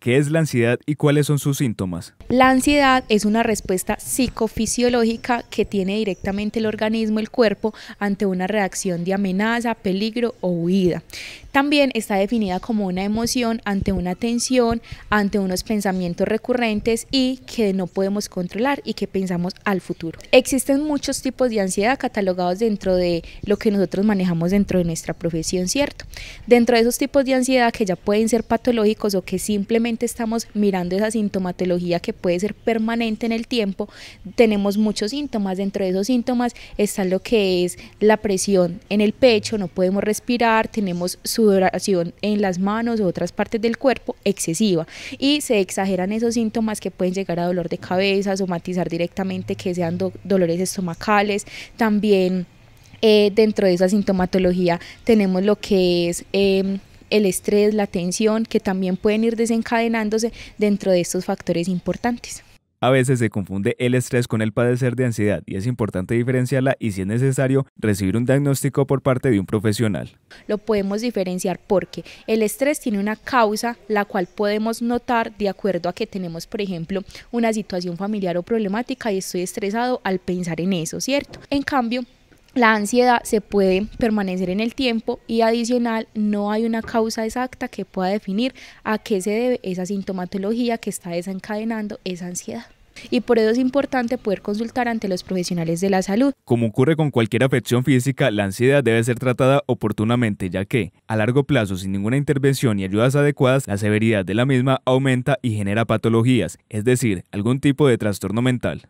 ¿Qué es la ansiedad y cuáles son sus síntomas? La ansiedad es una respuesta psicofisiológica que tiene directamente el organismo, el cuerpo, ante una reacción de amenaza, peligro o huida. También está definida como una emoción ante una tensión, ante unos pensamientos recurrentes y que no podemos controlar y que pensamos al futuro. Existen muchos tipos de ansiedad catalogados dentro de lo que nosotros manejamos dentro de nuestra profesión, ¿cierto? Dentro de esos tipos de ansiedad que ya pueden ser patológicos o que simplemente estamos mirando esa sintomatología que puede ser permanente en el tiempo, tenemos muchos síntomas. Dentro de esos síntomas está lo que es la presión en el pecho, no podemos respirar, tenemos su sudoración en las manos u otras partes del cuerpo excesiva y se exageran esos síntomas que pueden llegar a dolor de cabeza, somatizar directamente que sean dolores estomacales, también eh, dentro de esa sintomatología tenemos lo que es... Em, el estrés, la tensión, que también pueden ir desencadenándose dentro de estos factores importantes. A veces se confunde el estrés con el padecer de ansiedad y es importante diferenciarla y si es necesario recibir un diagnóstico por parte de un profesional. Lo podemos diferenciar porque el estrés tiene una causa la cual podemos notar de acuerdo a que tenemos por ejemplo una situación familiar o problemática y estoy estresado al pensar en eso, ¿cierto? En cambio, la ansiedad se puede permanecer en el tiempo y adicional no hay una causa exacta que pueda definir a qué se debe esa sintomatología que está desencadenando esa ansiedad y por eso es importante poder consultar ante los profesionales de la salud. Como ocurre con cualquier afección física, la ansiedad debe ser tratada oportunamente, ya que, a largo plazo, sin ninguna intervención y ayudas adecuadas, la severidad de la misma aumenta y genera patologías, es decir, algún tipo de trastorno mental.